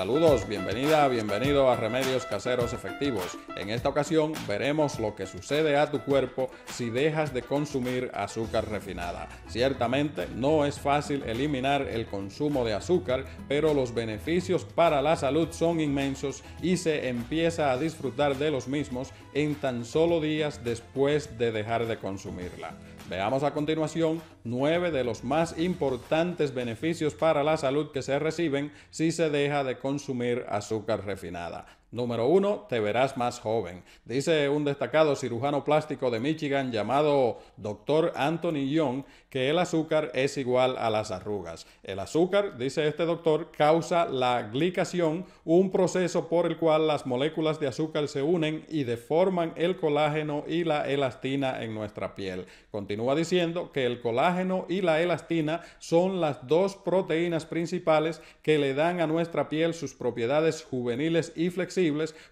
Saludos, bienvenida, bienvenido a Remedios Caseros Efectivos. En esta ocasión veremos lo que sucede a tu cuerpo si dejas de consumir azúcar refinada. Ciertamente no es fácil eliminar el consumo de azúcar, pero los beneficios para la salud son inmensos y se empieza a disfrutar de los mismos en tan solo días después de dejar de consumirla. Veamos a continuación nueve de los más importantes beneficios para la salud que se reciben si se deja de consumir azúcar refinada. Número uno, te verás más joven. Dice un destacado cirujano plástico de Michigan llamado Dr. Anthony Young que el azúcar es igual a las arrugas. El azúcar, dice este doctor, causa la glicación, un proceso por el cual las moléculas de azúcar se unen y deforman el colágeno y la elastina en nuestra piel. Continúa diciendo que el colágeno y la elastina son las dos proteínas principales que le dan a nuestra piel sus propiedades juveniles y flexibles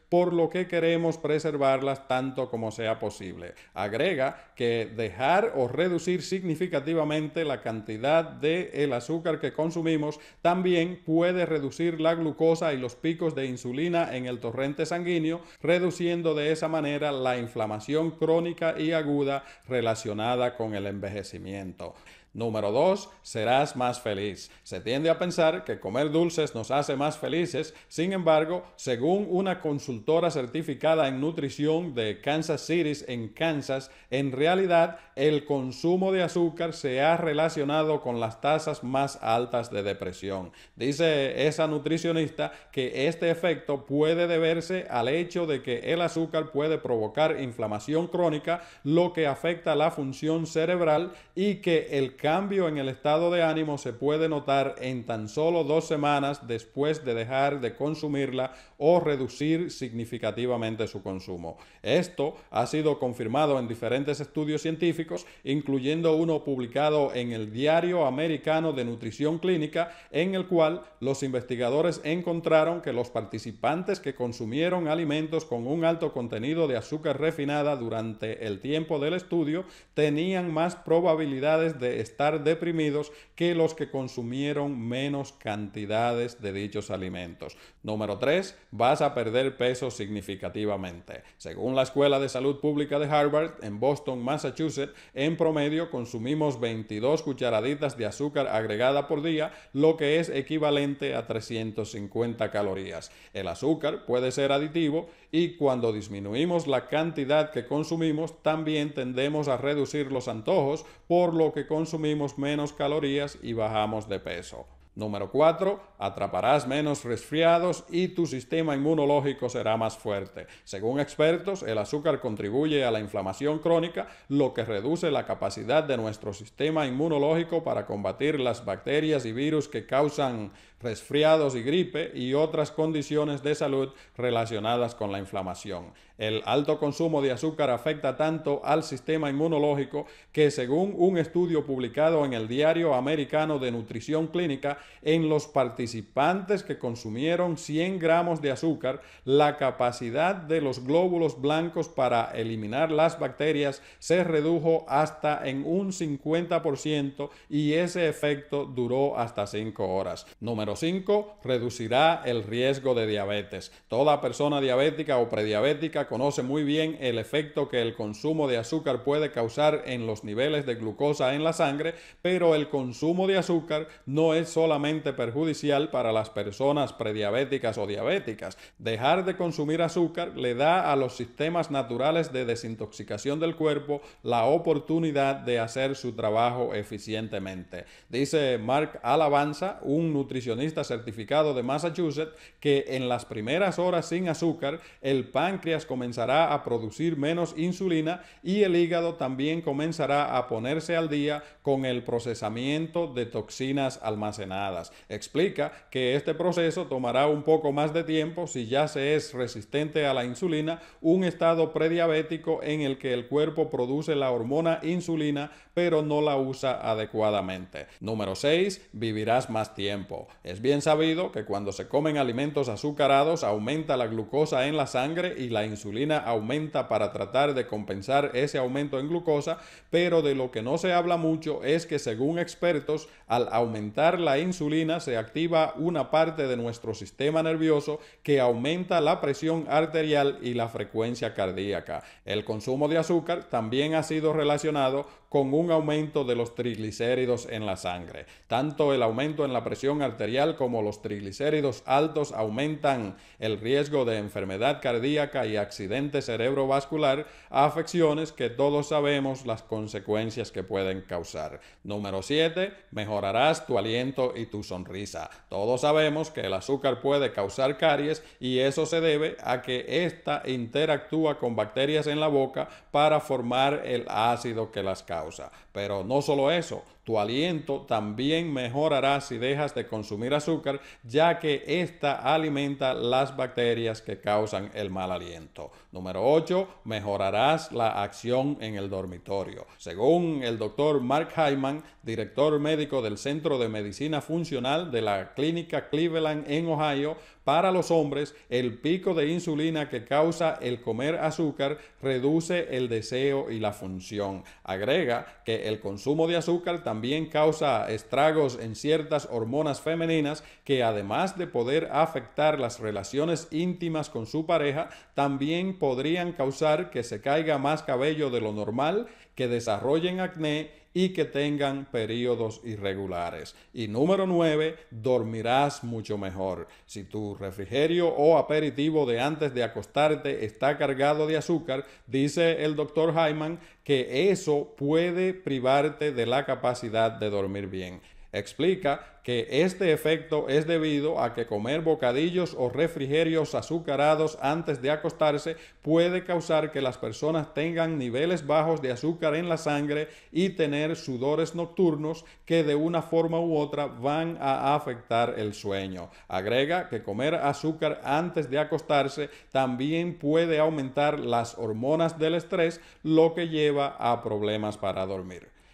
por lo que queremos preservarlas tanto como sea posible. Agrega que dejar o reducir significativamente la cantidad de azúcar que consumimos también puede reducir la glucosa y los picos de insulina en el torrente sanguíneo, reduciendo de esa manera la inflamación crónica y aguda relacionada con el envejecimiento. Número 2. Serás más feliz. Se tiende a pensar que comer dulces nos hace más felices. Sin embargo, según una consultora certificada en nutrición de Kansas City en Kansas, en realidad el consumo de azúcar se ha relacionado con las tasas más altas de depresión. Dice esa nutricionista que este efecto puede deberse al hecho de que el azúcar puede provocar inflamación crónica, lo que afecta la función cerebral y que el cambio en el estado de ánimo se puede notar en tan solo dos semanas después de dejar de consumirla o reducir significativamente su consumo. Esto ha sido confirmado en diferentes estudios científicos, incluyendo uno publicado en el Diario Americano de Nutrición Clínica, en el cual los investigadores encontraron que los participantes que consumieron alimentos con un alto contenido de azúcar refinada durante el tiempo del estudio tenían más probabilidades de estar deprimidos que los que consumieron menos cantidades de dichos alimentos. Número 3. Vas a perder peso significativamente. Según la Escuela de Salud Pública de Harvard, en Boston, Massachusetts, en promedio consumimos 22 cucharaditas de azúcar agregada por día, lo que es equivalente a 350 calorías. El azúcar puede ser aditivo y cuando disminuimos la cantidad que consumimos, también tendemos a reducir los antojos, por lo que consumimos menos calorías y bajamos de peso. Número 4. Atraparás menos resfriados y tu sistema inmunológico será más fuerte. Según expertos, el azúcar contribuye a la inflamación crónica, lo que reduce la capacidad de nuestro sistema inmunológico para combatir las bacterias y virus que causan resfriados y gripe y otras condiciones de salud relacionadas con la inflamación. El alto consumo de azúcar afecta tanto al sistema inmunológico que según un estudio publicado en el Diario Americano de Nutrición Clínica, en los participantes que consumieron 100 gramos de azúcar, la capacidad de los glóbulos blancos para eliminar las bacterias se redujo hasta en un 50% y ese efecto duró hasta 5 horas. Número 5. Reducirá el riesgo de diabetes. Toda persona diabética o prediabética conoce muy bien el efecto que el consumo de azúcar puede causar en los niveles de glucosa en la sangre, pero el consumo de azúcar no es solamente perjudicial para las personas prediabéticas o diabéticas. Dejar de consumir azúcar le da a los sistemas naturales de desintoxicación del cuerpo la oportunidad de hacer su trabajo eficientemente. Dice Mark Alabanza, un nutricionista certificado de Massachusetts, que en las primeras horas sin azúcar, el páncreas comenzará a producir menos insulina y el hígado también comenzará a ponerse al día con el procesamiento de toxinas almacenadas. Explica que este proceso tomará un poco más de tiempo si ya se es resistente a la insulina, un estado prediabético en el que el cuerpo produce la hormona insulina pero no la usa adecuadamente. Número 6. Vivirás más tiempo. Es bien sabido que cuando se comen alimentos azucarados aumenta la glucosa en la sangre y la insulina insulina aumenta para tratar de compensar ese aumento en glucosa, pero de lo que no se habla mucho es que según expertos, al aumentar la insulina se activa una parte de nuestro sistema nervioso que aumenta la presión arterial y la frecuencia cardíaca. El consumo de azúcar también ha sido relacionado con un aumento de los triglicéridos en la sangre. Tanto el aumento en la presión arterial como los triglicéridos altos aumentan el riesgo de enfermedad cardíaca y accidentes accidente cerebrovascular a afecciones que todos sabemos las consecuencias que pueden causar. Número 7. Mejorarás tu aliento y tu sonrisa. Todos sabemos que el azúcar puede causar caries y eso se debe a que ésta interactúa con bacterias en la boca para formar el ácido que las causa. Pero no solo eso, tu aliento también mejorará si dejas de consumir azúcar, ya que ésta alimenta las bacterias que causan el mal aliento. Número 8. Mejorarás la acción en el dormitorio. Según el doctor Mark Hyman, director médico del Centro de Medicina Funcional de la Clínica Cleveland en Ohio, para los hombres, el pico de insulina que causa el comer azúcar reduce el deseo y la función. Agrega que el consumo de azúcar también causa estragos en ciertas hormonas femeninas que además de poder afectar las relaciones íntimas con su pareja, también podrían causar que se caiga más cabello de lo normal, que desarrollen acné y que tengan periodos irregulares. Y número 9, dormirás mucho mejor. Si tu refrigerio o aperitivo de antes de acostarte está cargado de azúcar, dice el doctor Hyman que eso puede privarte de la capacidad de dormir bien. Explica que este efecto es debido a que comer bocadillos o refrigerios azucarados antes de acostarse puede causar que las personas tengan niveles bajos de azúcar en la sangre y tener sudores nocturnos que de una forma u otra van a afectar el sueño. Agrega que comer azúcar antes de acostarse también puede aumentar las hormonas del estrés, lo que lleva a problemas para dormir.